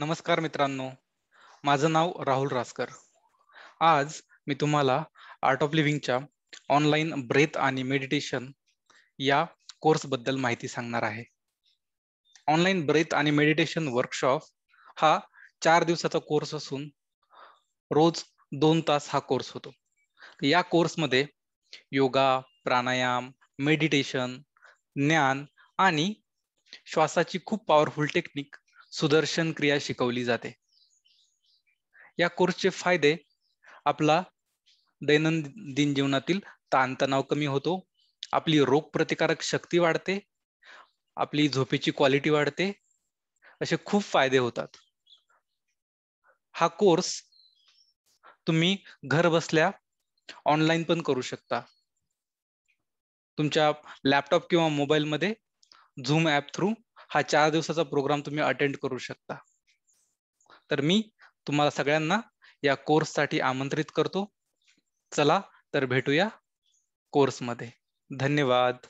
नमस्कार मित्रांनो माझं नाव राहुल रासकर आज मी तुम्हाला आर्ट ऑफ लिव्हिंगच्या ऑनलाईन ब्रेथ आणि मेडिटेशन या कोर्सबद्दल माहिती सांगणार आहे ऑनलाईन ब्रेथ आणि मेडिटेशन वर्कशॉप हा चार दिवसाचा कोर्स असून रोज दोन तास हा कोर्स होतो या कोर्समध्ये योगा प्राणायाम मेडिटेशन ज्ञान आणि श्वासाची खूप पॉवरफुल टेक्निक सुदर्शन क्रिया शिकवली जाते या कोर्सचे फायदे आपला दैनंदिन जीवनातील ताणतणाव कमी होतो आपली रोगप्रतिकारक शक्ती वाढते आपली झोपेची क्वालिटी वाढते असे खूप फायदे होतात हा कोर्स तुम्ही घर बसल्या ऑनलाईन पण करू शकता तुमच्या लॅपटॉप किंवा मोबाईलमध्ये झूम ॲप थ्रू हा चार दिवसाचा प्रोग्राम तुम्ही अटेंड करू शकता तर मी तुम्हाला सगळ्यांना या कोर्स कोर्ससाठी आमंत्रित करतो चला तर भेटूया कोर्समध्ये धन्यवाद